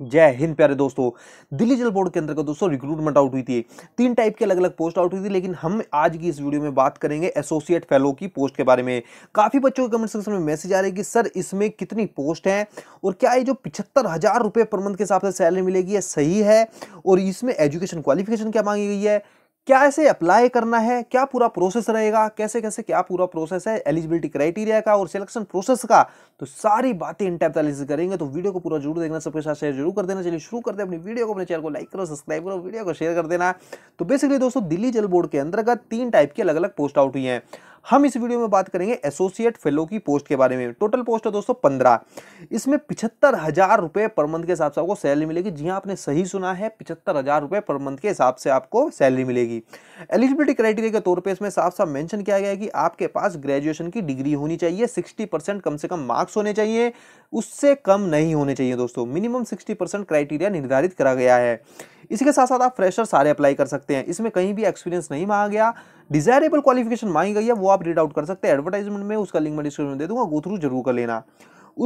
जय हिंद प्यारे दोस्तों दिल्ली जल बोर्ड के का दोस्तों रिक्रूटमेंट आउट हुई थी तीन टाइप के अलग अलग पोस्ट आउट हुई थी लेकिन हम आज की इस वीडियो में बात करेंगे एसोसिएट फेलो की पोस्ट के बारे में काफ़ी बच्चों के कमेंट सेक्शन में मैसेज आ रहे हैं कि सर इसमें कितनी पोस्ट हैं और क्या ये जो पिछहत्तर हज़ार रुपये पर मंथ के हिसाब से सैलरी मिलेगी सही है और इसमें एजुकेशन क्वालिफिकेशन क्या मांगी गई है क्या ऐसे अप्लाई करना है क्या पूरा प्रोसेस रहेगा कैसे कैसे क्या पूरा प्रोसेस है एलिजिबिलिटी क्राइटेरिया का और सिलेक्शन प्रोसेस का तो सारी बातें इन टाइप एनालिसिस करेंगे तो वीडियो को पूरा जरूर देखना सबके साथ शेयर जरूर कर देना चलिए शुरू कर दे अपनी वीडियो को अपने चैनल को लाइक करो सब्सक्राइब करो वीडियो को शेयर कर देना तो बेसिकली दोस्तों दिल्ली जल बोर्ड के अंतर्गत तीन टाइप की अलग अलग पोस्ट आउट हुई हैं हम इस वीडियो में बात करेंगे एसोसिएट फेलो की पोस्ट के बारे में टोटल पोस्ट है दोस्तों पंद्रह इसमें पिछहत्तर हजार रुपये पर मंथ के हिसाब से आपको सैलरी मिलेगी जी हाँ आपने सही सुना है पिछहत्तर हजार रुपये पर मंथ के हिसाब से आपको सैलरी मिलेगी एलिजिबिलिटी क्राइटेरिया के तौर पर इसमें साफ साफ मेंशन किया गया है कि आपके पास ग्रेजुएशन की डिग्री होनी चाहिए सिक्सटी कम से कम मार्क्स होने चाहिए उससे कम नहीं होने चाहिए दोस्तों मिनिमम सिक्सटी क्राइटेरिया निर्धारित करा गया है इसी के साथ साथ आप फ्रेशर सारे अप्लाई कर सकते हैं इसमें कहीं भी एक्सपीरियंस नहीं मांगा गया डिजायरेबल क्वालिफिकेशन मांगी गई है वो आप रीड आउट कर सकते हैं एडवर्टाइजमेंट में उसका लिंक मैं डिस्क्रिप्शन दे दूंगा गोथ्रू जरूर कर लेना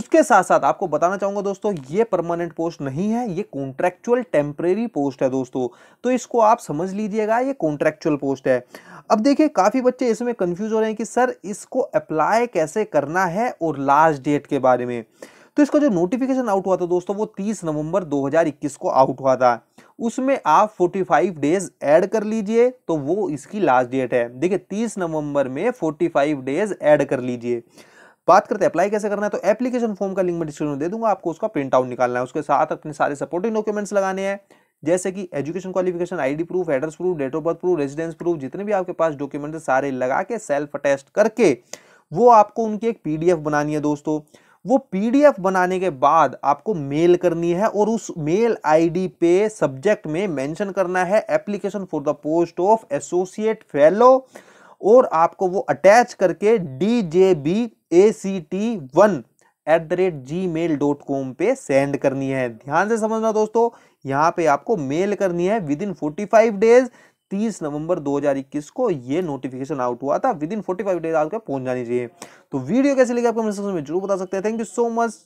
उसके साथ साथ आपको बताना चाहूंगा दोस्तों ये परमानेंट पोस्ट नहीं है ये कॉन्ट्रेक्चुअल टेम्परेरी पोस्ट है दोस्तों तो इसको आप समझ लीजिएगा ये कॉन्ट्रेक्चुअल पोस्ट है अब देखिए काफ़ी बच्चे इसमें कंफ्यूज हो रहे हैं कि सर इसको अप्लाई कैसे करना है और लास्ट डेट के बारे में तो इसका जो नोटिफिकेशन आउट हुआ था दोस्तों वो 30 नवंबर 2021 को आउट हुआ था उसमें आप 45 डेज ऐड कर लीजिए तो वो इसकी लास्ट डेट है देखिए 30 नवंबर में 45 डेज ऐड कर लीजिए बात करते हैं अप्लाई कैसे करना है तो एप्लीकेशन फॉर्म का लिंक मैं डिस्क्रिप्शन में दे दूंगा आपको उसका प्रिंट आउट निकालना है उसके साथ अपने सारे सपोर्टिंग डॉक्यूमेंट्स लगाने हैं जैसे कि education qualification ID proof address proof date of birth proof residence proof जितने भी आपके पास डॉक्यूमेंट्स सारे लगा के सेल्फ अटेस्ट करके वो आपको उनकी एक पीडीएफ बनानी है दोस्तों वो पीडीएफ बनाने के बाद आपको मेल करनी है और उस मेल आईडी पे सब्जेक्ट में मेंशन करना है application for the post of associate fellow और आपको वो अटैच करके D J B A C T one at the rate Gmail dot com पे सेंड करनी है ध्यान से समझना दोस्तों यहाँ पे आपको मेल करनी है within forty five days 30 नवंबर 2021 को ये नोटिफिकेशन आउट हुआ था within forty five days आपके पहुंच जानी चाहिए तो वीडियो कैसे लगी आपको में जरूर बता सकते हैं thank you so much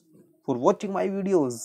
for watching my videos